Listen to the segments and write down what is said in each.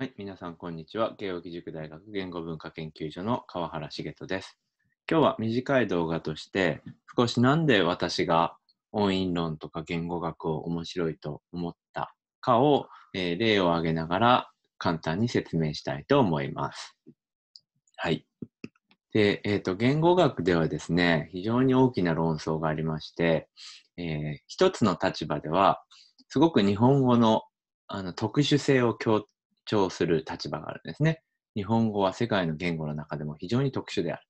はい、皆さん、こんにちは。慶應義塾大学言語文化研究所の川原茂人です。今日は短い動画として、少しなんで私が音韻論とか言語学を面白いと思ったかを、えー、例を挙げながら簡単に説明したいと思います。はい。で、えっ、ー、と、言語学ではですね、非常に大きな論争がありまして、えー、一つの立場では、すごく日本語のあの特殊性を強張する立場があるんですね。日本語は世界の言語の中でも非常に特殊である。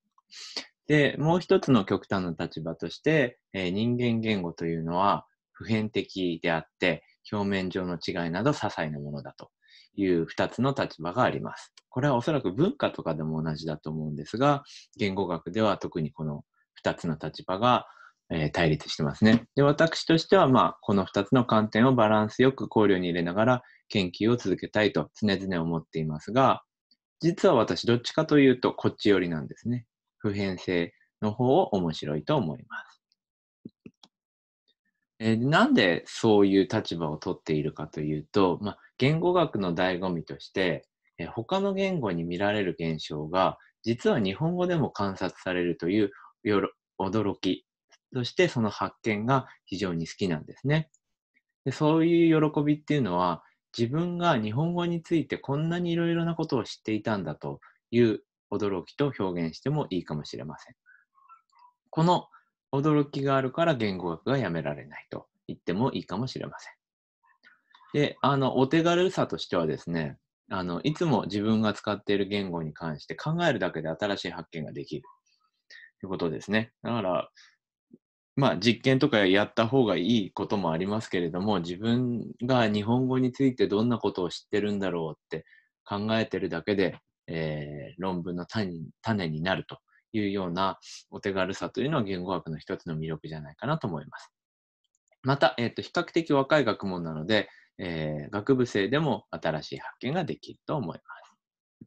で、もう一つの極端な立場として、えー、人間言語というのは普遍的であって、表面上の違いなど些細なものだという二つの立場があります。これはおそらく文化とかでも同じだと思うんですが、言語学では特にこの二つの立場がえー、対立してますね。で、私としては、まあ、この2つの観点をバランスよく考慮に入れながら研究を続けたいと常々思っていますが、実は私どっちかというとこっち寄りなんですね。普遍性の方を面白いと思います。えー、なんでそういう立場をとっているかというと、まあ、言語学の醍醐味として、えー、他の言語に見られる現象が実は日本語でも観察されるという驚きそしてその発見が非常に好きなんですね。でそういう喜びっていうのは、自分が日本語についてこんなにいろいろなことを知っていたんだという驚きと表現してもいいかもしれません。この驚きがあるから言語学がやめられないと言ってもいいかもしれません。で、あの、お手軽さとしてはですね、あの、いつも自分が使っている言語に関して考えるだけで新しい発見ができるということですね。だから、まあ、実験とかやった方がいいこともありますけれども自分が日本語についてどんなことを知ってるんだろうって考えてるだけで、えー、論文の種になるというようなお手軽さというのは言語学の一つの魅力じゃないかなと思います。また、えーと、と比較的若い学問なので、えー、学部生でも新しい発見ができると思いま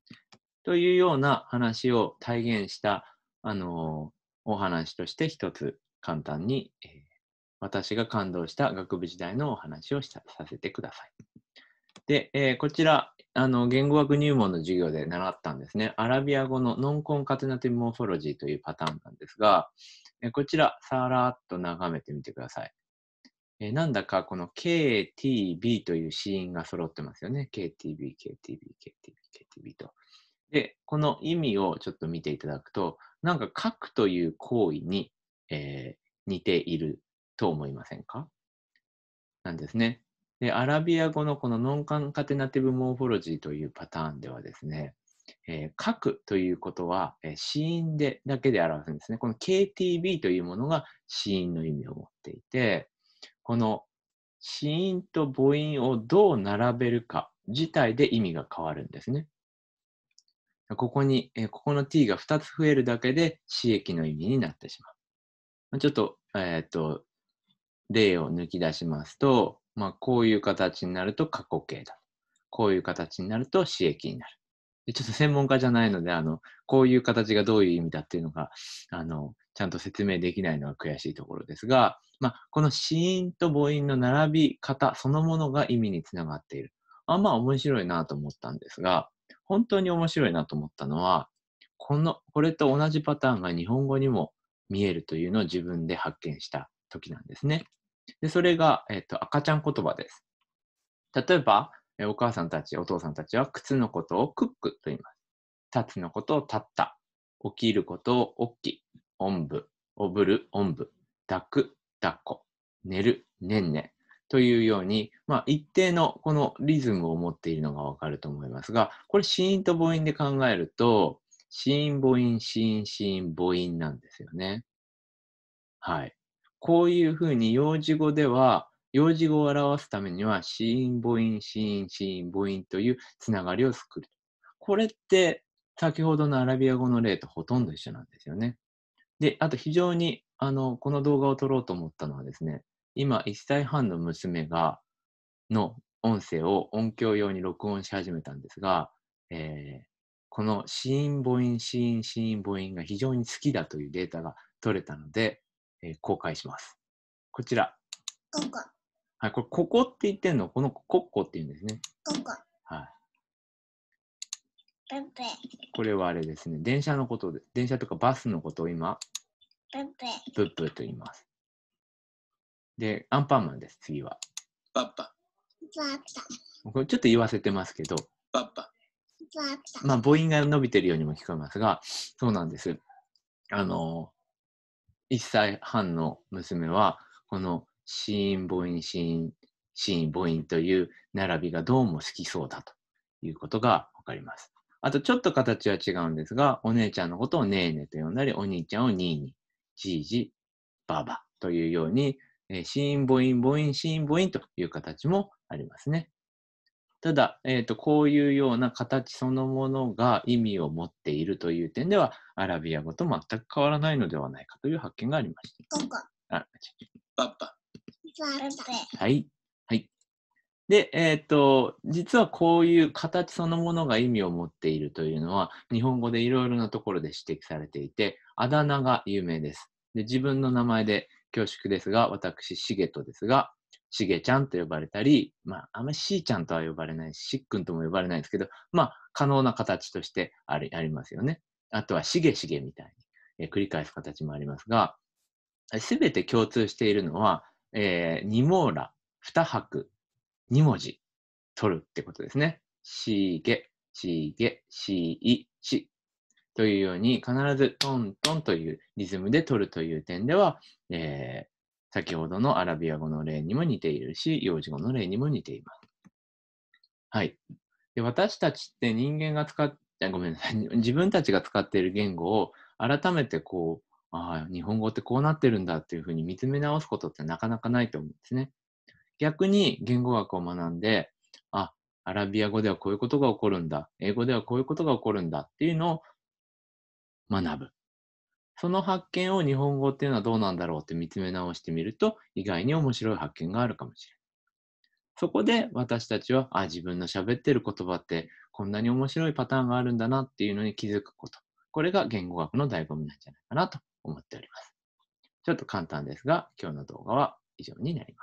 す。というような話を体現した、あのー、お話として一つ簡単に、えー、私が感動した学部時代のお話をさせてください。で、えー、こちら、あの、言語学入門の授業で習ったんですね。アラビア語のノンコンカテナティモーフォロジーというパターンなんですが、えー、こちら、さらっと眺めてみてください。えー、なんだかこの KTB というシーンが揃ってますよね。KTB、KTB、KTB、KTB と。で、この意味をちょっと見ていただくと、なんか書くという行為にえー、似ていると思いませんかなんですね。で、アラビア語のこのノンカンカテナティブモーフォロジーというパターンではですね、えー、書くということは、えー、死因でだけで表すんですね。この KTB というものが死因の意味を持っていて、この死因と母音をどう並べるか自体で意味が変わるんですね。ここに、えー、ここの t が2つ増えるだけで刺激の意味になってしまう。ちょっと、えー、っと、例を抜き出しますと、まあ、こういう形になると過去形だ。こういう形になると刺激になる。でちょっと専門家じゃないので、あの、こういう形がどういう意味だっていうのが、あの、ちゃんと説明できないのは悔しいところですが、まあ、この死因と母音の並び方そのものが意味につながっている。あまあ面白いなと思ったんですが、本当に面白いなと思ったのは、この、これと同じパターンが日本語にも見えるというのを自分で発見した時なんですね。でそれが、えっと、赤ちゃん言葉です。例えば、お母さんたち、お父さんたちは靴のことをクックと言います。立つのことを立った。起きることを起き。おんぶ、おぶる、おんぶ。抱く、抱っこ。寝る、ねんね。というように、まあ、一定のこのリズムを持っているのがわかると思いますが、これシーンと母音で考えると、シンシ母音、シーンボ母音なんですよね。はい。こういうふうに幼児語では、幼児語を表すためには、シンシ母音、シーンボ母音というつながりを作る。これって、先ほどのアラビア語の例とほとんど一緒なんですよね。で、あと非常に、あの、この動画を撮ろうと思ったのはですね、今、1歳半の娘が、の音声を音響用に録音し始めたんですが、えー、この子音母音子音子音母音が非常に好きだというデータが取れたので、えー、公開します。こちら。ここ。はい、これ、ここって言ってるの、このここって言うんですね。ここ。はい。これはあれですね、電車のことで、電車とかバスのことを今、プップと言います。で、アンパンマンです、次は。パッパ。これちょっと言わせてますけど、パッパ。まあ、母音が伸びているようにも聞こえますが、そうなんです。あの、1歳半の娘は、このーン、母音、子音、子音、母音という並びがどうも好きそうだということがわかります。あと、ちょっと形は違うんですが、お姉ちゃんのことをねーねと呼んだり、お兄ちゃんをにーに、じいじ、ばばというように、えー、ン、母音、母音、子音、母音という形もありますね。ただ、えーと、こういうような形そのものが意味を持っているという点では、アラビア語と全く変わらないのではないかという発見がありました。ここあパパはい。はい。で、えっ、ー、と、実はこういう形そのものが意味を持っているというのは、日本語でいろいろなところで指摘されていて、あだ名が有名です。で自分の名前で恐縮ですが、私、しげとですが、しげちゃんと呼ばれたり、まあ、あんまりしーちゃんとは呼ばれないし、しっくんとも呼ばれないんですけど、まあ、可能な形としてありありますよね。あとは、しげしげみたいに、え繰り返す形もありますが、すべて共通しているのは、えー、二網羅、二拍、二文字、取るってことですね。しげ、しげ、しい、し。というように、必ずトントンというリズムで取るという点では、えー、先ほどのアラビア語の例にも似ているし、幼児語の例にも似ています。はい。で私たちって人間が使っごめんなさい。自分たちが使っている言語を改めてこう、ああ、日本語ってこうなってるんだっていうふうに見つめ直すことってなかなかないと思うんですね。逆に言語学を学んで、あ、アラビア語ではこういうことが起こるんだ、英語ではこういうことが起こるんだっていうのを学ぶ。その発見を日本語っていうのはどうなんだろうって見つめ直してみると意外に面白い発見があるかもしれない。そこで私たちは、あ、自分の喋ってる言葉ってこんなに面白いパターンがあるんだなっていうのに気づくこと。これが言語学の醍醐味なんじゃないかなと思っております。ちょっと簡単ですが、今日の動画は以上になります。